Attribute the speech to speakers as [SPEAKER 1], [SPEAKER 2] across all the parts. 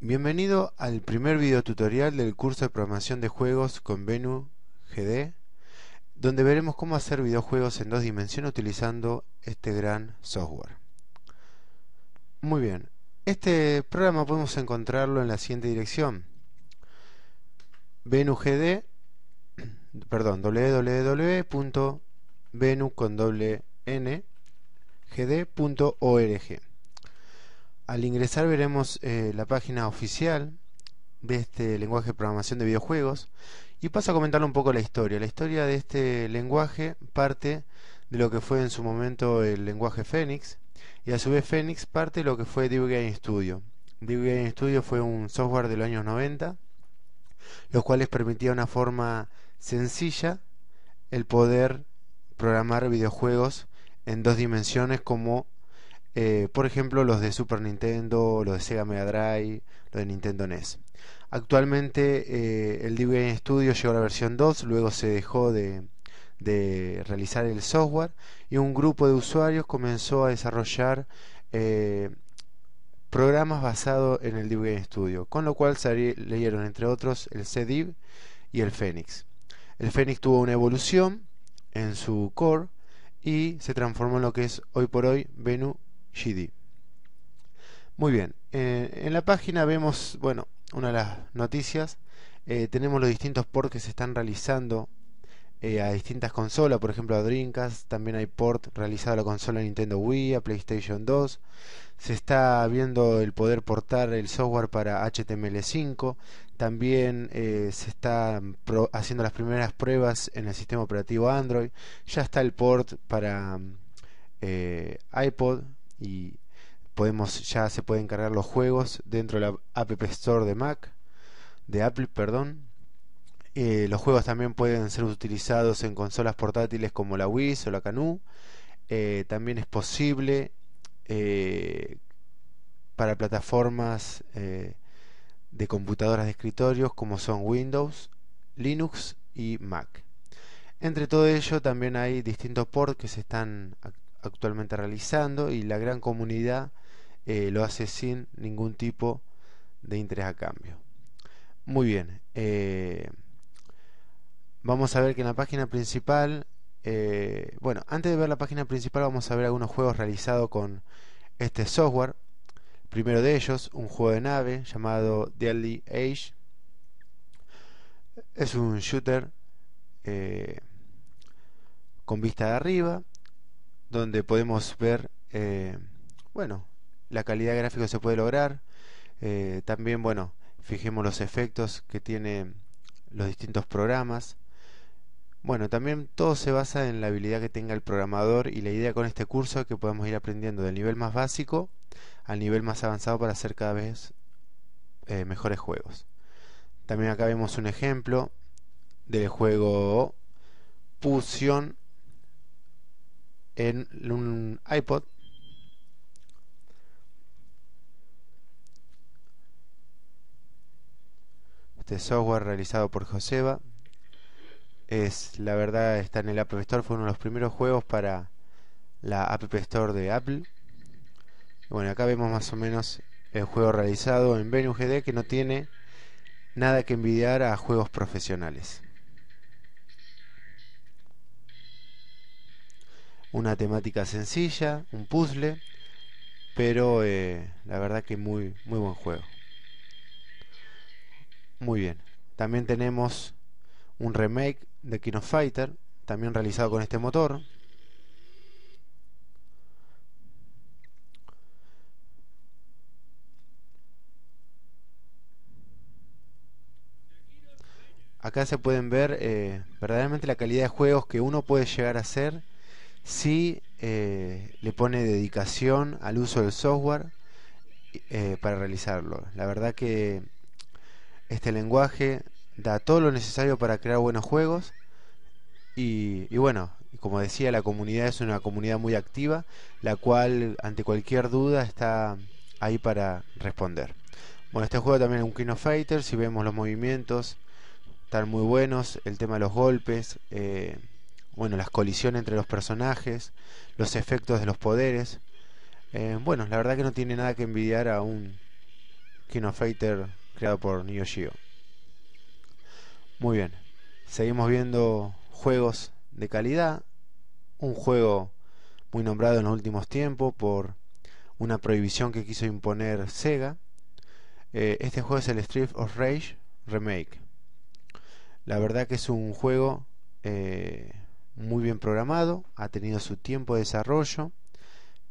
[SPEAKER 1] Bienvenido al primer video tutorial del curso de programación de juegos con Venu GD, donde veremos cómo hacer videojuegos en dos dimensiones utilizando este gran software. Muy bien, este programa podemos encontrarlo en la siguiente dirección: gd perdón, www.venu al ingresar veremos eh, la página oficial de este lenguaje de programación de videojuegos y paso a comentarle un poco la historia. La historia de este lenguaje parte de lo que fue en su momento el lenguaje Phoenix y a su vez Phoenix parte de lo que fue Deep Studio. Deep Studio fue un software de los años 90 los cuales permitía una forma sencilla el poder programar videojuegos en dos dimensiones como eh, por ejemplo los de Super Nintendo, los de Sega Mega Drive, los de Nintendo NES. Actualmente eh, el DIV Studio llegó a la versión 2, luego se dejó de, realizar el software y un grupo de usuarios comenzó a desarrollar eh, programas basados en el DIV Studio, con lo cual se leyeron entre otros el CDIV y el Phoenix. El Phoenix tuvo una evolución en su core y se transformó en lo que es hoy por hoy Venu muy bien, eh, en la página vemos, bueno, una de las noticias. Eh, tenemos los distintos ports que se están realizando eh, a distintas consolas, por ejemplo a Dreamcast, también hay port realizado a la consola Nintendo Wii, a PlayStation 2, se está viendo el poder portar el software para HTML5, también se están haciendo las primeras pruebas en el sistema operativo Android, ya está el port para iPod, y podemos ya se pueden cargar los juegos dentro de la App Store de Mac, de Apple, perdón. Eh, los juegos también pueden ser utilizados en consolas portátiles como la Wii o la Canu. Eh, también es posible eh, para plataformas de computadoras de escritorios como son Windows, Linux y Mac. Entre todo ello también hay distintos ports que se están actualmente realizando y la gran comunidad eh, lo hace sin ningún tipo de interés a cambio. Muy bien, eh, vamos a ver que en la página principal, eh, bueno, antes de ver la página principal vamos a ver algunos juegos realizados con este software. primero de ellos, un juego de nave llamado Deadly Age. Es un shooter con vista de arriba donde podemos ver, eh, bueno, la calidad gráfica se puede lograr. Eh, también, bueno, fijemos los efectos que tienen los distintos programas. Bueno, también todo se basa en la habilidad que tenga el programador y la idea con este curso es que podamos ir aprendiendo del nivel más básico al nivel más avanzado para hacer cada vez eh, mejores juegos. También acá vemos un ejemplo del juego Pusión en un iPod este software realizado por Joseba es la verdad está en el App Store fue uno de los primeros juegos para la App Store de Apple bueno acá vemos más o menos el juego realizado en GD que no tiene nada que envidiar a juegos profesionales una temática sencilla, un puzzle, pero eh, la verdad que muy, muy buen juego. Muy bien. También tenemos un remake de Kino Fighter, también realizado con este motor. Acá se pueden ver eh, verdaderamente la calidad de juegos que uno puede llegar a hacer si eh, le pone dedicación al uso del software eh, para realizarlo. La verdad que este lenguaje da todo lo necesario para crear buenos juegos y, bueno, como decía, la comunidad es una comunidad muy activa, la cual ante cualquier duda está ahí para responder. Bueno, este juego también es un Kino Fighter, si vemos los movimientos, están muy buenos, el tema de los golpes. Eh, bueno, las colisiones entre los personajes, los efectos de los poderes. Eh, bueno, la verdad que no tiene nada que envidiar a un Kino Fighter creado por Neo Geo. Muy bien, seguimos viendo juegos de calidad. Un juego muy nombrado en los últimos tiempos por una prohibición que quiso imponer Sega. Eh, este juego es el Street of Rage Remake. La verdad que es un juego eh, muy bien programado, ha tenido su tiempo de desarrollo,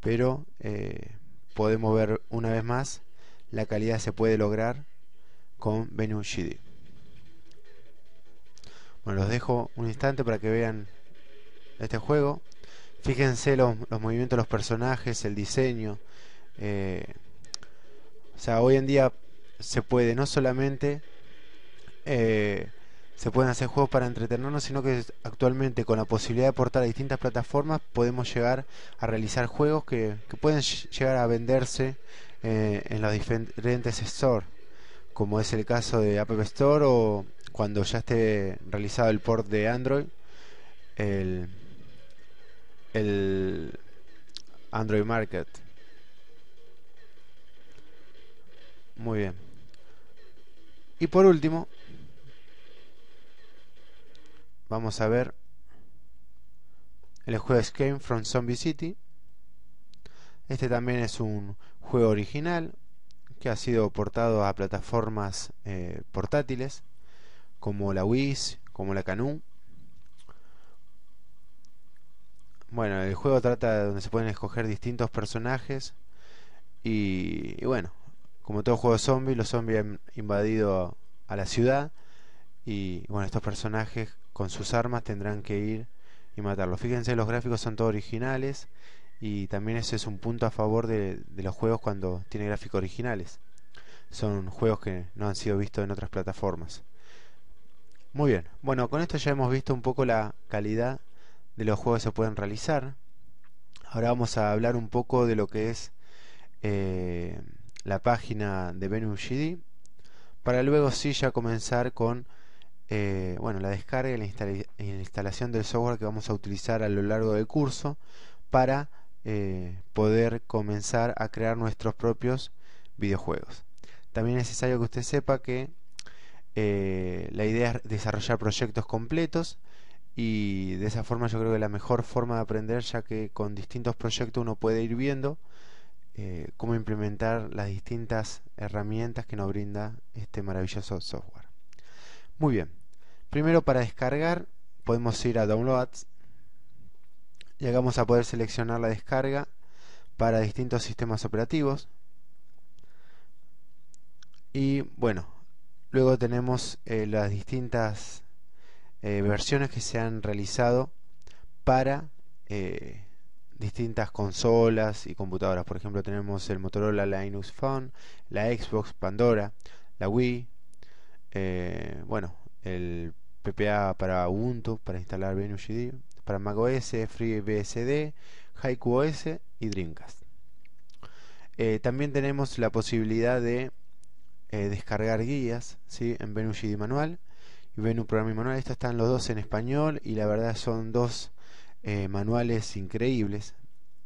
[SPEAKER 1] pero eh, podemos ver una vez más la calidad se puede lograr con Venue GD. Bueno, los dejo un instante para que vean este juego. Fíjense los, los movimientos de los personajes, el diseño. Eh, o sea, hoy en día se puede no solamente eh, se pueden hacer juegos para entretenernos, sino que actualmente con la posibilidad de portar a distintas plataformas podemos llegar a realizar juegos que, pueden llegar a venderse eh, en los diferentes stores, como es el caso de App Store o cuando ya esté realizado el port de Android, el Android Market. Muy bien. Y por último, Vamos a ver el juego Escape from Zombie City. Este también es un juego original que ha sido portado a plataformas eh, portátiles como la Wii, como la Canoo. Bueno, el juego trata de donde se pueden escoger distintos personajes y, bueno, como todo juego de zombie, los zombies han invadido a la ciudad y bueno, estos personajes con sus armas tendrán que ir y matarlo. Fíjense, los gráficos son todos originales y también ese es un punto a favor de, los juegos cuando tiene gráficos originales. Son juegos que no han sido vistos en otras plataformas. Muy bien, bueno, con esto ya hemos visto un poco la calidad de los juegos que se pueden realizar. Ahora vamos a hablar un poco de lo que es eh, la página de Venom GD para luego sí ya comenzar con eh, bueno, la descarga y la, instalación del software que vamos a utilizar a lo largo del curso para eh, poder comenzar a crear nuestros propios videojuegos. También es necesario que usted sepa que eh, la idea es desarrollar proyectos completos y de esa forma yo creo que la mejor forma de aprender ya que con distintos proyectos uno puede ir viendo cómo implementar las distintas herramientas que nos brinda este maravilloso software. Muy bien. Primero para descargar podemos ir a Downloads. Llegamos a poder seleccionar la descarga para distintos sistemas operativos. Y bueno, luego tenemos eh, las distintas eh, versiones que se han realizado para eh, distintas consolas y computadoras. Por ejemplo, tenemos el Motorola Linux Phone, la Xbox Pandora, la Wii, eh, bueno, el PPA para Ubuntu, para instalar GD, para macOS, FreeBSD, OS y Dreamcast. Eh, también tenemos la posibilidad de eh, descargar guías ¿sí? en GD Manual y Venus program Manual. Estos están los dos en español y la verdad son dos manuales increíbles.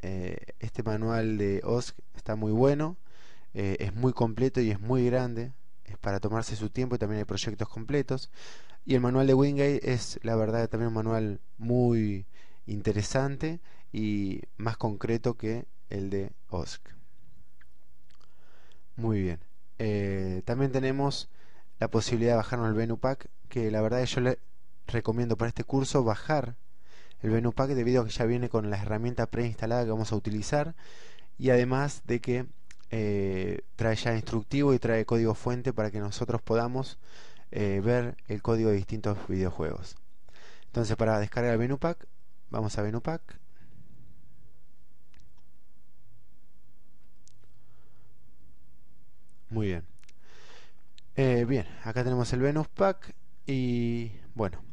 [SPEAKER 1] este manual de OSC está muy bueno, es muy completo y es muy grande es para tomarse su tiempo y también hay proyectos completos. Y el manual de Wingate es, la verdad, también un manual muy interesante y más concreto que el de OSC. Muy bien. Eh, también tenemos la posibilidad de bajarnos el Venupack que la verdad yo le recomiendo para este curso bajar el Venupack debido a que ya viene con la herramienta preinstalada que vamos a utilizar y además de que eh, trae ya instructivo y trae código fuente para que nosotros podamos eh, ver el código de distintos videojuegos. Entonces para descargar el venus pack, vamos a venus pack. Muy bien. Eh, bien, acá tenemos el Venus Pack y bueno,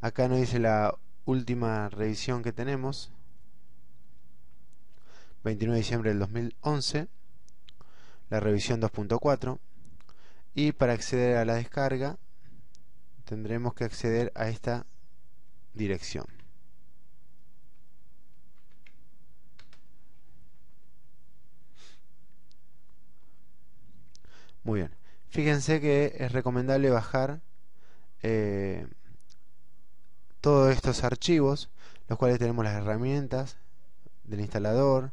[SPEAKER 1] acá nos dice la última revisión que tenemos 29 de diciembre del 2011, la revisión 2.4, y para acceder a la descarga tendremos que acceder a esta dirección. Muy bien, fíjense que es recomendable bajar eh, todos estos archivos, los cuales tenemos las herramientas del instalador,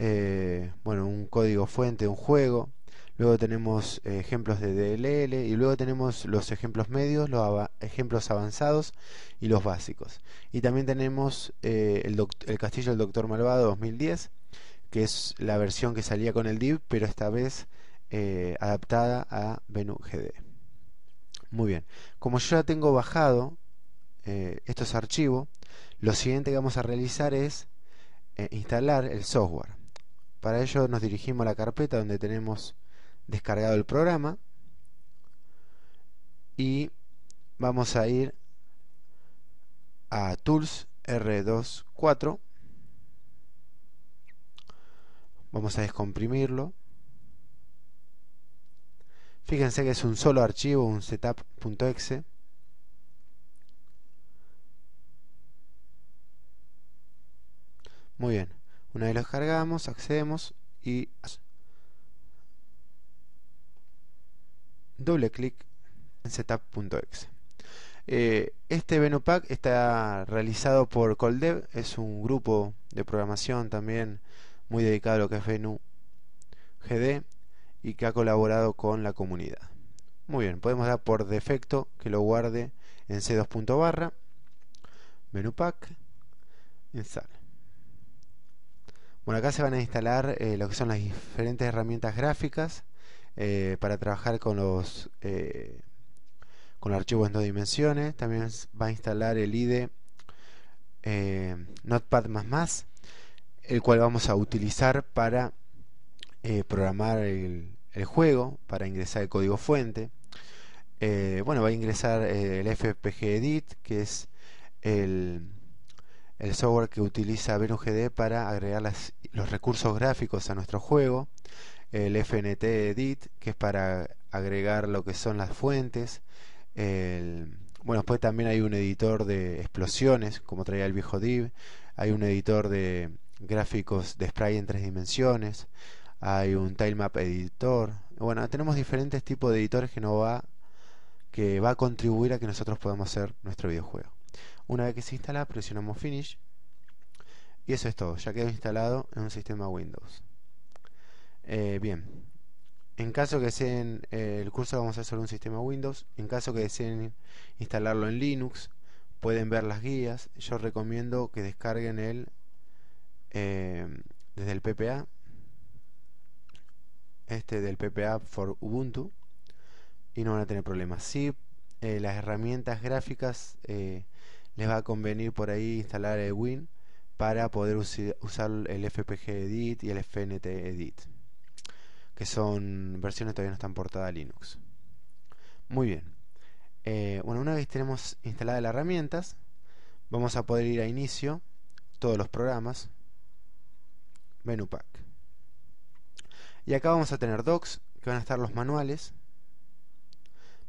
[SPEAKER 1] eh, bueno, un código fuente, un juego. Luego tenemos eh, ejemplos de DLL y luego tenemos los ejemplos medios, los ejemplos avanzados y los básicos. Y también tenemos eh, el, Castillo del Doctor Malvado 2010, que es la versión que salía con el div, pero esta vez adaptada a GD. Muy bien, como yo ya tengo bajado estos archivos, lo siguiente que vamos a realizar es instalar el software. Para ello nos dirigimos a la carpeta donde tenemos descargado el programa y vamos a ir a Tools R24. Vamos a descomprimirlo. Fíjense que es un solo archivo, un setup.exe. Muy bien. Una vez cargamos, accedemos y doble clic en setup.exe. Eh, este VenuPack está realizado por Coldev, es un grupo de programación también muy dedicado a lo que es Venu GD y que ha colaborado con la comunidad. Muy bien, podemos dar por defecto que lo guarde en c 2barra VenuPack, pack, bueno, acá se van a instalar eh, lo que son las diferentes herramientas gráficas eh, para trabajar con los, eh, con archivos en dos dimensiones. También va a instalar el IDE Notepad++, el cual vamos a utilizar para programar el, juego, para ingresar el código fuente. bueno, va a ingresar el FPG Edit, que es el software que utiliza VenuGD para agregar las los recursos gráficos a nuestro juego, el FNT Edit, que es para agregar lo que son las fuentes, bueno, pues también hay un editor de explosiones, como traía el viejo div, hay un editor de gráficos de spray en tres dimensiones, hay un tilemap editor, bueno, tenemos diferentes tipos de editores que nos va que va a contribuir a que nosotros podamos hacer nuestro videojuego. Una vez que se instala, presionamos Finish y eso es todo, ya quedó instalado en un sistema Windows. Eh, bien, en caso que deseen, eh, el curso vamos a hacer un sistema Windows, en caso que deseen instalarlo en Linux, pueden ver las guías, yo recomiendo que descarguen el eh, desde el PPA, este del PPA for Ubuntu, y no van a tener problemas. Si las herramientas gráficas les va a convenir por ahí instalar el Win, para poder usar el FPG Edit y el FNT Edit, que son versiones que todavía no están portadas a Linux. Muy bien. Eh, bueno, una vez tenemos instaladas las herramientas, vamos a poder ir a Inicio, todos los programas, Menu Pack. Y acá vamos a tener docs, que van a estar los manuales.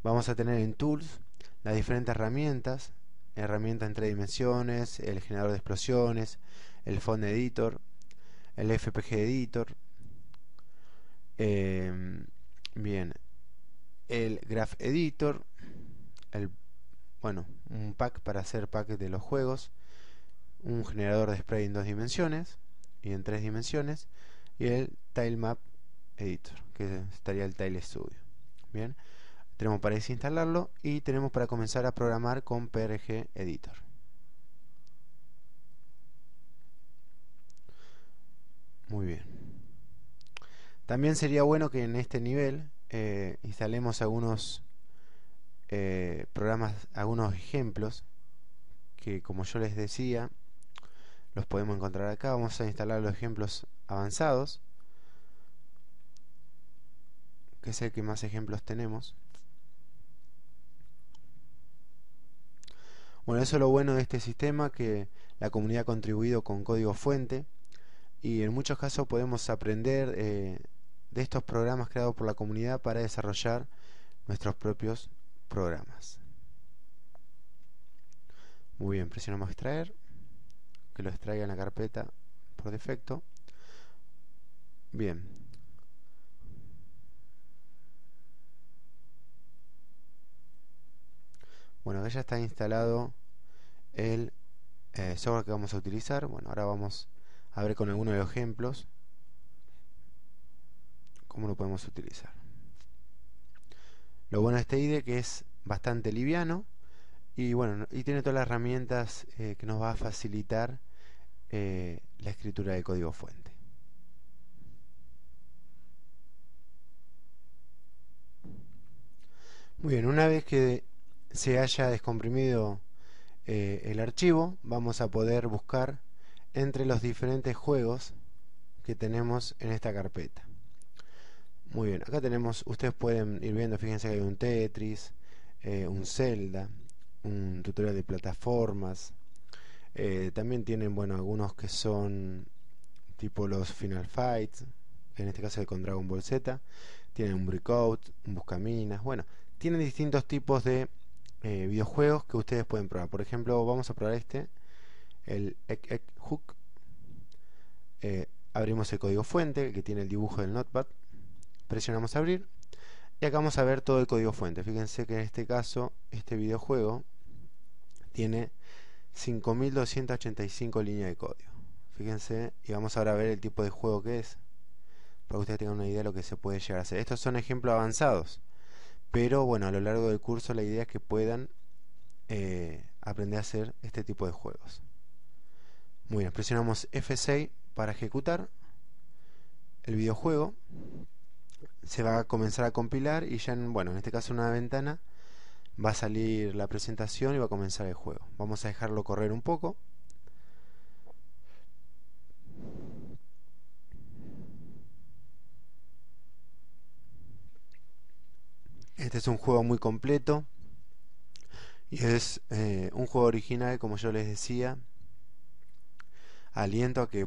[SPEAKER 1] Vamos a tener en Tools las diferentes herramientas, herramienta en tres dimensiones, el generador de explosiones, el font editor, el FPG editor. Em, bien, el graph editor, el, bueno, un pack para hacer packs de los juegos, un generador de spray en dos dimensiones y en tres dimensiones, y el tilemap editor, que estaría el tile studio. Bien tenemos para desinstalarlo y tenemos para comenzar a programar con PRG Editor. Muy bien. También sería bueno que en este nivel eh, instalemos algunos eh, programas, algunos ejemplos que como yo les decía, los podemos encontrar acá. Vamos a instalar los ejemplos avanzados, que es el que más ejemplos tenemos. Bueno, eso es lo bueno de este sistema, que la comunidad ha contribuido con código fuente y en muchos casos podemos aprender eh, de estos programas creados por la comunidad para desarrollar nuestros propios programas. Muy bien, presionamos extraer, que lo extraiga en la carpeta por defecto. Bien, bueno ya está instalado el eh, software que vamos a utilizar bueno ahora vamos a ver con algunos de los ejemplos cómo lo podemos utilizar lo bueno de este IDE que es bastante liviano y bueno y tiene todas las herramientas eh, que nos va a facilitar eh, la escritura de código fuente muy bien una vez que se haya descomprimido eh, el archivo, vamos a poder buscar entre los diferentes juegos que tenemos en esta carpeta. Muy bien, acá tenemos, ustedes pueden ir viendo, fíjense que hay un Tetris, eh, un Zelda, un tutorial de plataformas. Eh, también tienen, bueno, algunos que son tipo los Final Fights, en este caso con Dragon Ball Z. Tienen un Breakout, un Buscaminas, bueno, tienen distintos tipos de eh, videojuegos que ustedes pueden probar. Por ejemplo, vamos a probar este, el Hook. Eh, abrimos el código fuente, que tiene el dibujo del Notepad. Presionamos abrir. Y acá vamos a ver todo el código fuente. Fíjense que en este caso, este videojuego tiene 5285 líneas de código. Fíjense, y vamos ahora a ver el tipo de juego que es, para que ustedes tengan una idea de lo que se puede llegar a hacer. Estos son ejemplos avanzados. Pero bueno, a lo largo del curso la idea es que puedan eh, aprender a hacer este tipo de juegos. Muy bien, presionamos F6 para ejecutar el videojuego. Se va a comenzar a compilar y ya, en, bueno, en este caso una ventana, va a salir la presentación y va a comenzar el juego. Vamos a dejarlo correr un poco. Este es un juego muy completo y es eh, un juego original, como yo les decía. Aliento a que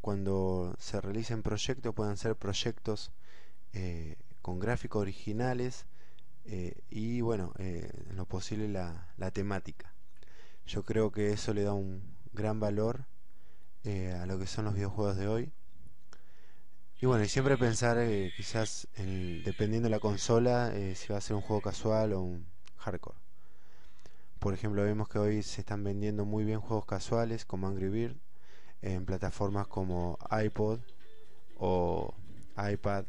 [SPEAKER 1] cuando se realicen proyectos puedan ser proyectos eh, con gráficos originales eh, y bueno, lo posible la, temática. Yo creo que eso le da un gran valor a lo que son los videojuegos de hoy y bueno, siempre pensar eh, quizás dependiendo de la consola eh, si va a ser un juego casual o un hardcore. Por ejemplo, vemos que hoy se están vendiendo muy bien juegos casuales como Angry Bird en plataformas como iPod o iPad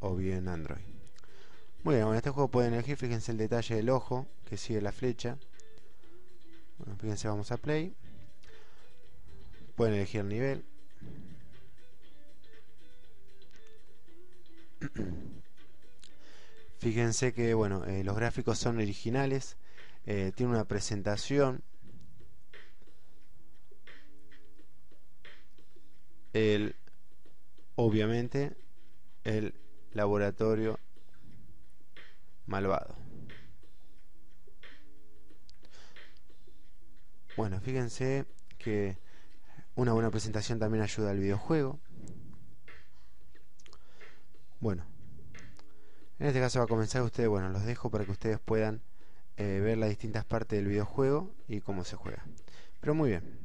[SPEAKER 1] o bien Android. Muy bien, en este juego pueden elegir, fíjense el detalle del ojo que sigue la flecha. fíjense, vamos a play. Pueden elegir el nivel, Fíjense que bueno, eh, los gráficos son originales, eh, tiene una presentación. El, obviamente, el laboratorio malvado. Bueno, fíjense que una buena presentación también ayuda al videojuego. Bueno, en este caso va a comenzar ustedes, bueno, los dejo para que ustedes puedan eh, ver las distintas partes del videojuego y cómo se juega. Pero muy bien,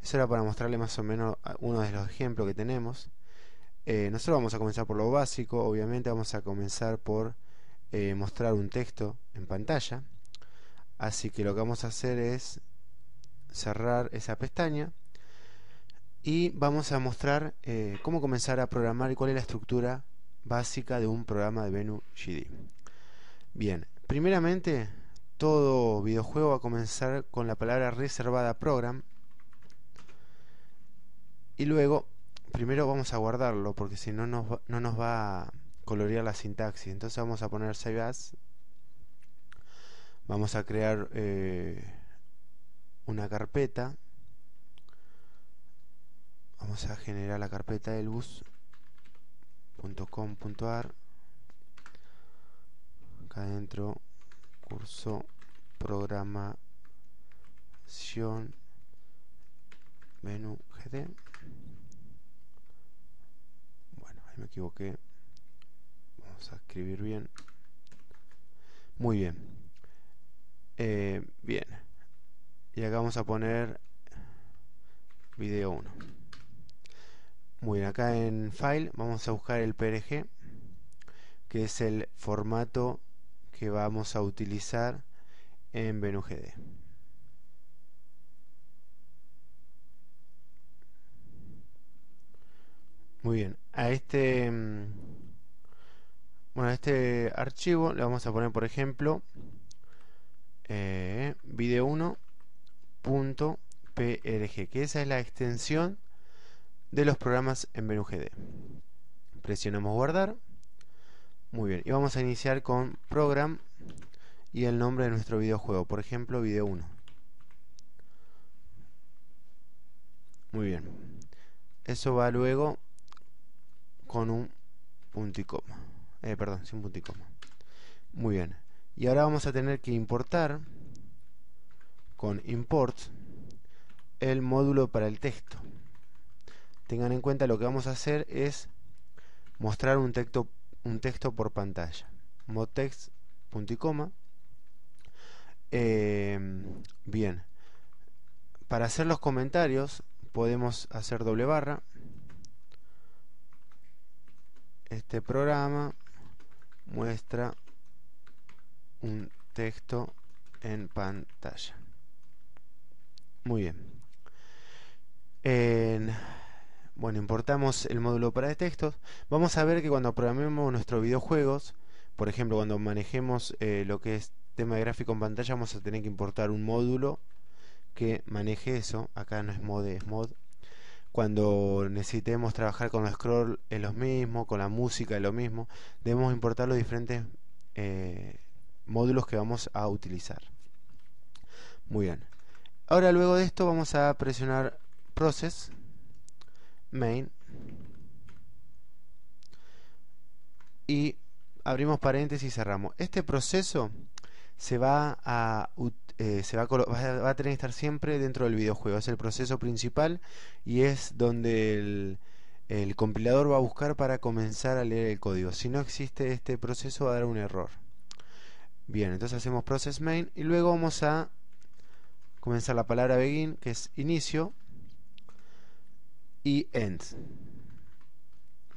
[SPEAKER 1] eso era para mostrarle más o menos ah, uno de los ejemplos que tenemos. Eh, nosotros vamos a comenzar por lo básico, obviamente vamos a comenzar por eh, mostrar un texto en pantalla. Así que lo que vamos a hacer es cerrar esa pestaña y vamos a mostrar cómo comenzar a programar y cuál es la estructura básica de un programa de venu GD. Bien, primeramente todo videojuego va a comenzar con la palabra reservada program y luego primero vamos a guardarlo porque si no nos, no nos va a colorear la sintaxis entonces vamos a poner save as vamos a crear eh, una carpeta vamos a generar la carpeta del bus .com.ar acá adentro curso programación menú gd bueno ahí me equivoqué vamos a escribir bien muy bien eh, bien y acá vamos a poner video 1 muy bien, acá en File vamos a buscar el PRG, que es el formato que vamos a utilizar en VenuGD. Muy bien, a este, mm, bueno, este archivo le vamos a poner, por ejemplo, eh, video1.prg, que esa es la extensión de los programas en BNUGD Presionamos guardar. Muy bien, y vamos a iniciar con program y el nombre de nuestro videojuego, por ejemplo, video 1. Muy bien. Eso va luego con un punto y coma. Eh, perdón, sin punto y coma. Muy bien. Y ahora vamos a tener que importar con import el módulo para el texto tengan en cuenta lo que vamos a hacer es mostrar un texto, un texto por pantalla. motex punto y coma. Em, bien. Para hacer los comentarios podemos hacer doble barra. Este programa muestra un texto en pantalla. Muy bien. Bueno, importamos el módulo para textos. Vamos a ver que cuando programemos nuestros videojuegos, por ejemplo, cuando manejemos eh, lo que es tema de gráfico en pantalla, vamos a tener que importar un módulo que maneje eso. Acá no es mod, es mod. Cuando necesitemos trabajar con los scroll es lo mismo, con la música es lo mismo. Debemos importar los diferentes eh, módulos que vamos a utilizar. Muy bien. Ahora luego de esto vamos a presionar Process main y abrimos paréntesis y cerramos. Este proceso se va a, eh, va tener que estar siempre dentro del videojuego. Es el proceso principal y es donde el, el compilador va a buscar para comenzar a leer el código. Si no existe este proceso va a dar un error. Bien, entonces hacemos process main y luego vamos a comenzar la palabra begin, que es inicio, y end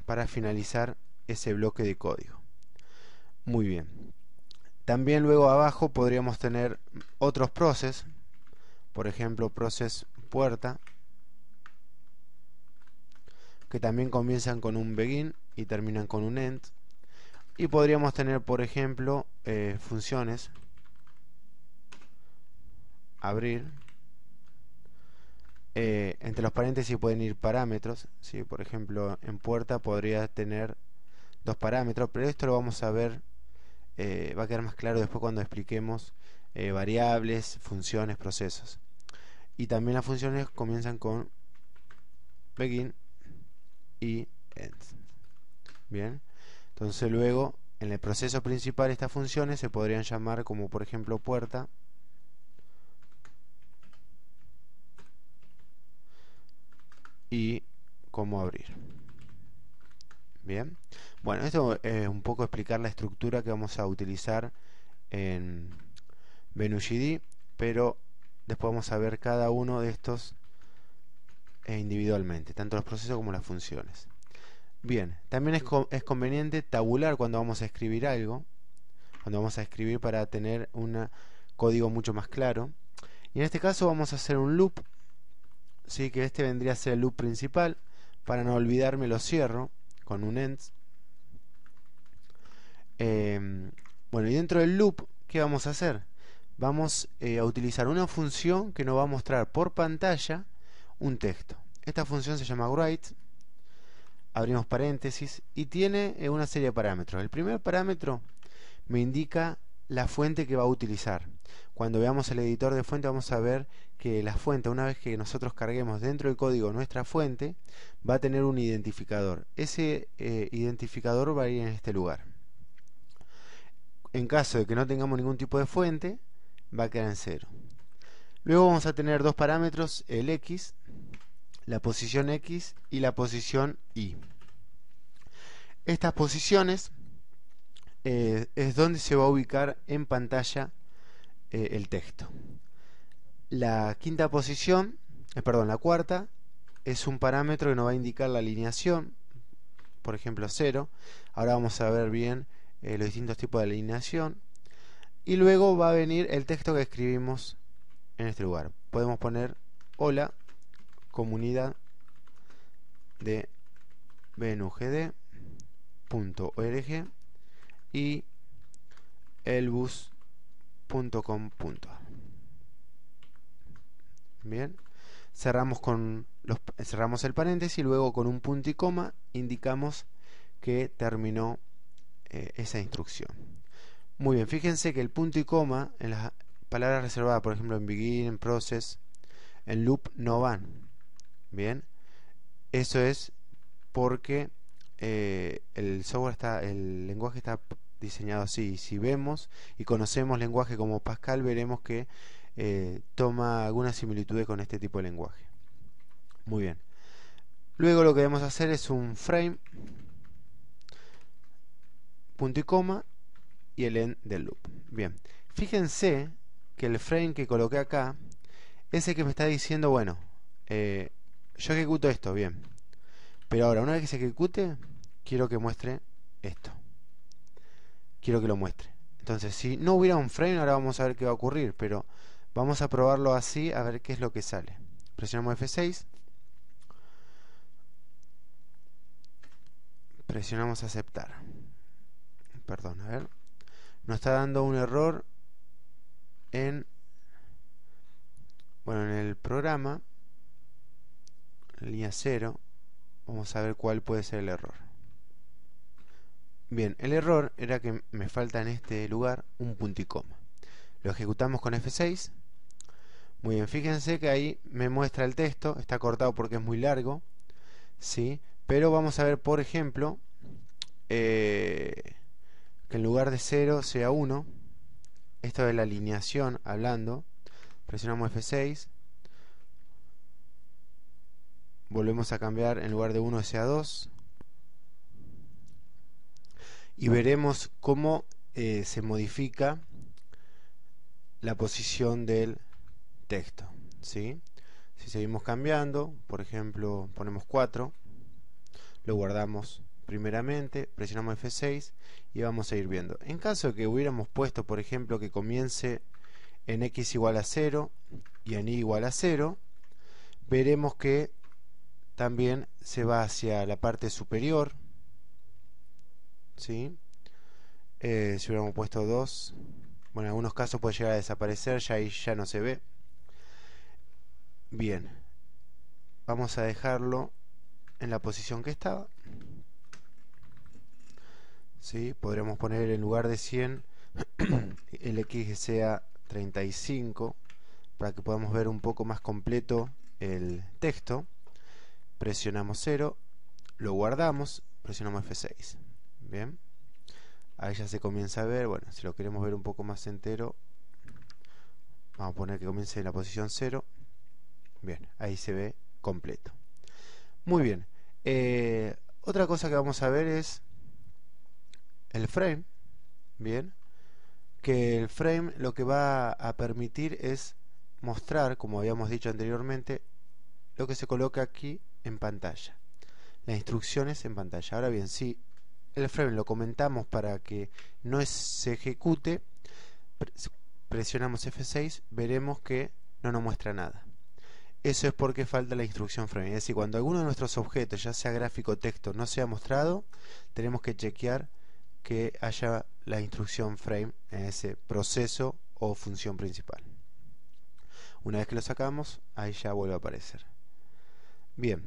[SPEAKER 1] para finalizar ese bloque de código. Muy bien. También luego abajo podríamos tener otros process, por ejemplo process puerta, que también comienzan con un begin y terminan con un end. Y podríamos tener, por ejemplo, eh, funciones abrir eh, entre los paréntesis pueden ir parámetros. Por ejemplo, en puerta podría tener dos parámetros, pero esto lo vamos a ver, eh, va a quedar más claro después cuando expliquemos eh, variables, funciones, procesos. Y también las funciones comienzan con begin y end. Bien, entonces luego en el proceso principal estas funciones se podrían llamar como por ejemplo puerta y cómo abrir. Bien, bueno, esto es un poco explicar la estructura que vamos a utilizar en GD, pero después vamos a ver cada uno de estos eh, individualmente, tanto los procesos como las funciones. Bien, también es, es conveniente tabular cuando vamos a escribir algo, cuando vamos a escribir para tener un código mucho más claro. Y en este caso vamos a hacer un loop ¿sí? que este vendría a ser el loop principal. Para no olvidarme lo cierro con un end em, bueno, y dentro del loop, ¿qué vamos a hacer? Vamos eh, a utilizar una función que nos va a mostrar por pantalla un texto. Esta función se llama write. Abrimos paréntesis y tiene eh, una serie de parámetros. El primer parámetro me indica la fuente que va a utilizar. Cuando veamos el editor de fuente vamos a ver que la fuente, una vez que nosotros carguemos dentro del código nuestra fuente, va a tener un identificador. Ese eh, identificador va a ir en este lugar. En caso de que no tengamos ningún tipo de fuente, va a quedar en cero. Luego vamos a tener dos parámetros, el x, la posición x y la posición y. Estas posiciones eh, es donde se va a ubicar en pantalla eh, el texto. La quinta posición, eh, perdón, la cuarta, es un parámetro que nos va a indicar la alineación, por ejemplo 0. Ahora vamos a ver bien eh, los distintos tipos de alineación. Y luego va a venir el texto que escribimos en este lugar. Podemos poner hola, comunidad de bnugd.org y el bus punto com punto. Bien. Cerramos, con los, cerramos el paréntesis y luego con un punto y coma indicamos que terminó eh, esa instrucción. Muy bien, fíjense que el punto y coma en las palabras reservadas, por ejemplo en begin, en process, en loop no van. Bien, eso es porque eh, el software está, el lenguaje está diseñado así. Si vemos y conocemos lenguaje como Pascal, veremos que eh, toma algunas similitudes con este tipo de lenguaje. Muy bien. Luego lo que debemos hacer es un frame, punto y coma, y el end del loop. Bien, fíjense que el frame que coloqué acá es el que me está diciendo, bueno, eh, yo ejecuto esto, bien. Pero ahora, una vez que se ejecute, quiero que muestre esto quiero que lo muestre. Entonces, si no hubiera un frame, ahora vamos a ver qué va a ocurrir, pero vamos a probarlo así a ver qué es lo que sale. Presionamos F6. Presionamos aceptar. Perdón, a ver. Nos está dando un error en bueno, en el programa línea 0 vamos a ver cuál puede ser el error. Bien, el error era que me falta en este lugar un punto y coma. Lo ejecutamos con F6. Muy bien, fíjense que ahí me muestra el texto, está cortado porque es muy largo. ¿sí? Pero vamos a ver, por ejemplo, eh, que en lugar de 0 sea 1. Esto es la alineación hablando. Presionamos F6. Volvemos a cambiar en lugar de 1 sea 2 y veremos cómo eh, se modifica la posición del texto. Si seguimos cambiando, por ejemplo, ponemos 4, lo guardamos primeramente, presionamos F6 y vamos a ir viendo. En caso de que hubiéramos puesto, por ejemplo, que comience en x igual a 0 y en y igual a 0, veremos que también se va hacia la parte superior ¿sí? Eh, si hubiéramos puesto 2, bueno, en algunos casos puede llegar a desaparecer, ya ahí ya no se ve. Bien, vamos a dejarlo en la posición que estaba. ¿Sí? Podremos poner en lugar de 100 el X que sea 35 para que podamos ver un poco más completo el texto. Presionamos 0, lo guardamos, presionamos F6. Bien. Ahí ya se comienza a ver. Bueno, si lo queremos ver un poco más entero, vamos a poner que comience en la posición 0. Bien, ahí se ve completo. Muy bien. Eh, otra cosa que vamos a ver es el frame. Bien. Que el frame lo que va a permitir es mostrar, como habíamos dicho anteriormente, lo que se coloca aquí en pantalla. Las instrucciones en pantalla. Ahora bien, si el frame lo comentamos para que no se ejecute, presionamos F6, veremos que no nos muestra nada. Eso es porque falta la instrucción frame. Es decir, cuando alguno de nuestros objetos, ya sea gráfico o texto, no sea mostrado, tenemos que chequear que haya la instrucción frame en ese proceso o función principal. Una vez que lo sacamos, ahí ya vuelve a aparecer. Bien,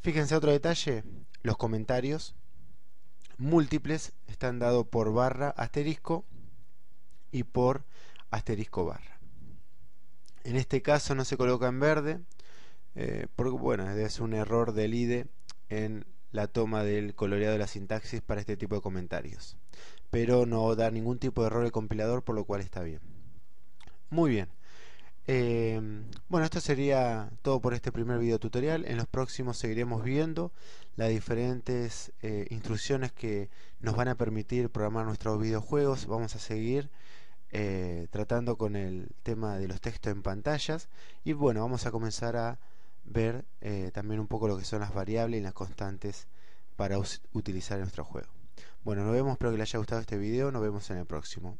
[SPEAKER 1] fíjense otro detalle, los comentarios múltiples están dados por barra asterisco y por asterisco barra. En este caso no se coloca en verde, eh, porque bueno, es un error del IDE en la toma del coloreado de la sintaxis para este tipo de comentarios. Pero no da ningún tipo de error el compilador, por lo cual está bien. Muy bien. Em, bueno, esto sería todo por este primer video tutorial. En los próximos seguiremos viendo las diferentes eh, instrucciones que nos van a permitir programar nuestros videojuegos. Vamos a seguir eh, tratando con el tema de los textos en pantallas. Y bueno, vamos a comenzar a ver eh, también un poco lo que son las variables y las constantes para utilizar en nuestro juego. Bueno, nos vemos, espero que les haya gustado este video. Nos vemos en el próximo.